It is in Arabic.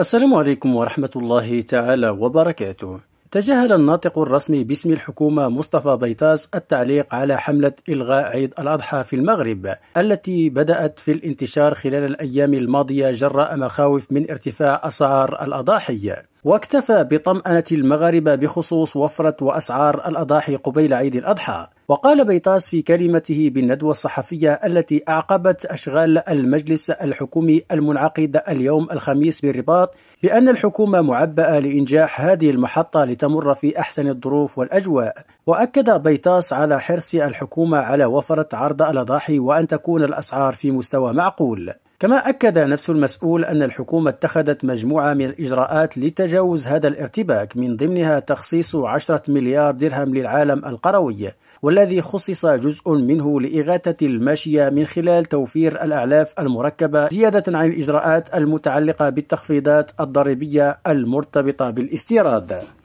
السلام عليكم ورحمة الله تعالى وبركاته تجاهل الناطق الرسمي باسم الحكومة مصطفى بيطاس التعليق على حملة إلغاء عيد الأضحى في المغرب التي بدأت في الانتشار خلال الأيام الماضية جراء مخاوف من ارتفاع أسعار الأضاحي واكتفى بطمأنة المغاربة بخصوص وفرة وأسعار الأضاحي قبيل عيد الأضحى وقال بيطاس في كلمته بالندوة الصحفية التي أعقبت أشغال المجلس الحكومي المنعقد اليوم الخميس بالرباط بأن الحكومة معبأة لإنجاح هذه المحطة لتمر في أحسن الظروف والأجواء وأكد بيطاس على حرص الحكومة على وفرة عرض الأضاحي وأن تكون الأسعار في مستوى معقول كما أكد نفس المسؤول أن الحكومة اتخذت مجموعة من الإجراءات لتجاوز هذا الارتباك من ضمنها تخصيص 10 مليار درهم للعالم القروي والذي خصص جزء منه لإغاثة الماشية من خلال توفير الأعلاف المركبة زيادة عن الإجراءات المتعلقة بالتخفيضات الضريبية المرتبطة بالاستيراد